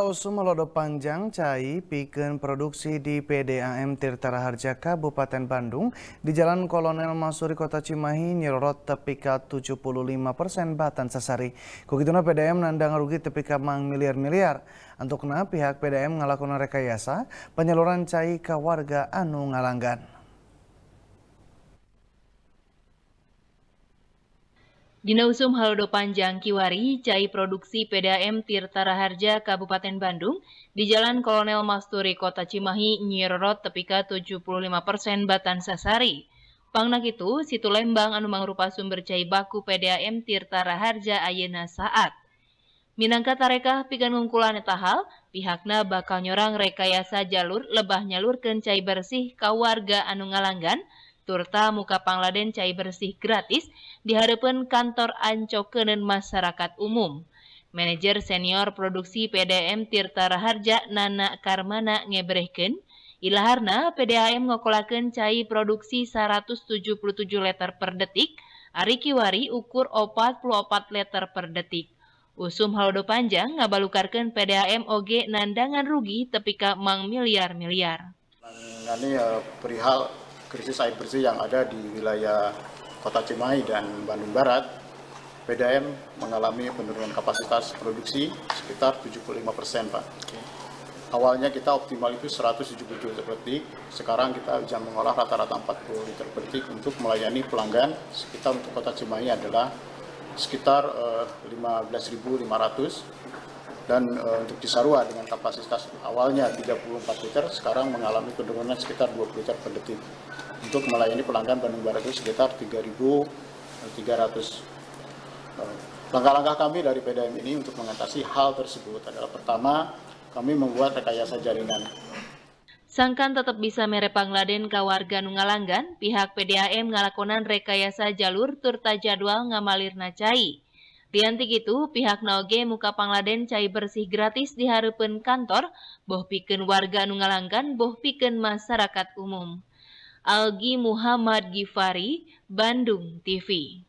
melodo Panjang Cai piken produksi di PDAM Tirtara Harja Kabupaten Bandung di Jalan Kolonel Masuri Kota Cimahi nyerot tepika 75 persen batan sasari. Kukituna PDAM nandang rugi tepika mang miliar-miliar. Untuk pihak PDAM ngalakukan rekayasa penyaluran cai ke warga anu ngalanggan. Dinausum Halodo Panjang Kiwari, CAI Produksi PDAM Tirtara Harja, Kabupaten Bandung, di Jalan Kolonel Masturi, Kota Cimahi, Nyirorot, Tepika 75% Batan Sasari. Pangnak itu, situ lembang anu mangrupa sumber cai baku PDAM Tirtara Harja Ayena Saat. Minangka tarekah pikan ngungkulan tahal, pihakna bakal nyorang rekayasa jalur lebah nyalur cai bersih ke warga anu ngalanggan, turta muka Pangladen cai bersih gratis hadapan kantor ancokenen masyarakat umum. Manajer senior produksi PDM Tirta Raharja Nana Karmana ngebrehken, ilaharna PDAM ngokolaken cai produksi 177 liter per detik, ari kiwari ukur 44 liter per detik. Usum halodo Panjang ngabalukarkan PDAM OG nandangan rugi tepika mang miliar-miliar. Ini eh, perihal krisis air bersih yang ada di wilayah Kota Cimahi dan Bandung Barat, PDAM mengalami penurunan kapasitas produksi sekitar 75 persen, Pak. Okay. Awalnya kita optimal itu 170 liter per detik, sekarang kita jam mengolah rata-rata 40 liter per detik untuk melayani pelanggan sekitar untuk Kota Cimahi adalah sekitar eh, 15.500 dan e, untuk Cisarua dengan kapasitas awalnya 34 liter sekarang mengalami penurunan sekitar 20 liter per detik untuk melayani pelanggan Bandung Barat itu sekitar 3.300 eh, eh, Langkah-langkah kami dari PDM ini untuk mengatasi hal tersebut adalah pertama, kami membuat rekayasa jaringan. Sangkan tetap bisa merepangladen ke warga Nungalanggan, pihak PDAM ngalakonan rekayasa jalur turta jadwal ngamalir nacai. Diantik itu pihak naoge muka Pangladen cai bersih gratis diharapkan kantor, boh piken warga nungalanggan, boh piken masyarakat umum. Algi Muhammad Gifari, Bandung TV.